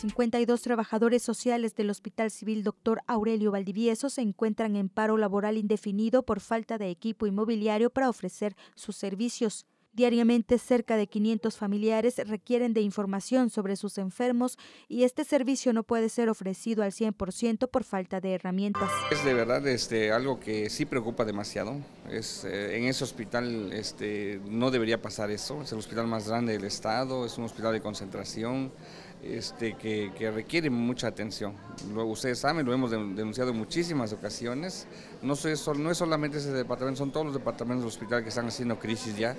52 trabajadores sociales del Hospital Civil Dr. Aurelio Valdivieso se encuentran en paro laboral indefinido por falta de equipo inmobiliario para ofrecer sus servicios. Diariamente cerca de 500 familiares requieren de información sobre sus enfermos y este servicio no puede ser ofrecido al 100% por falta de herramientas. Es de verdad este, algo que sí preocupa demasiado. Es, eh, en ese hospital este, no debería pasar eso. Es el hospital más grande del estado, es un hospital de concentración. Este, que, requiere mucha atención. ustedes saben, lo hemos denunciado en muchísimas ocasiones. No, no es solamente ese departamento, son todos los departamentos del hospital que están haciendo crisis ya.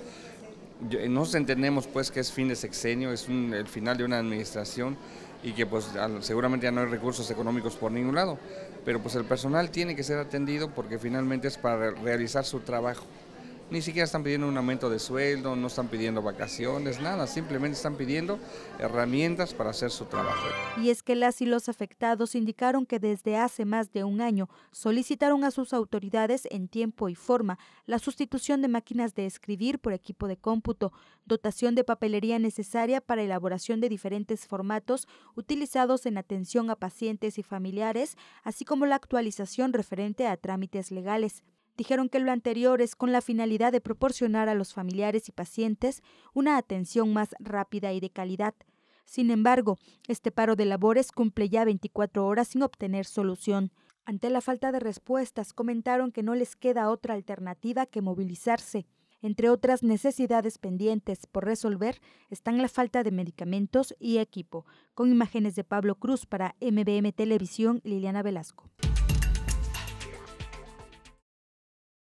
Eh, nos entendemos pues que es fin de sexenio, es el final de una administración y que pues seguramente ya no hay recursos económicos por ningún lado, pero pues el personal tiene que ser atendido porque finalmente es para realizar su trabajo ni siquiera están pidiendo un aumento de sueldo, no están pidiendo vacaciones, nada, simplemente están pidiendo herramientas para hacer su trabajo. Y es que las y los afectados indicaron que desde hace más de un año solicitaron a sus autoridades en tiempo y forma la sustitución de máquinas de escribir por equipo de cómputo, dotación de papelería necesaria para elaboración de diferentes formatos utilizados en atención a pacientes y familiares, así como la actualización referente a trámites legales dijeron que lo anterior es con la finalidad de proporcionar a los familiares y pacientes una atención más rápida y de calidad. Sin embargo, este paro de labores cumple ya 24 horas sin obtener solución. Ante la falta de respuestas, comentaron que no les queda otra alternativa que movilizarse. Entre otras necesidades pendientes por resolver están la falta de medicamentos y equipo. Con imágenes de Pablo Cruz para MBM Televisión, Liliana Velasco.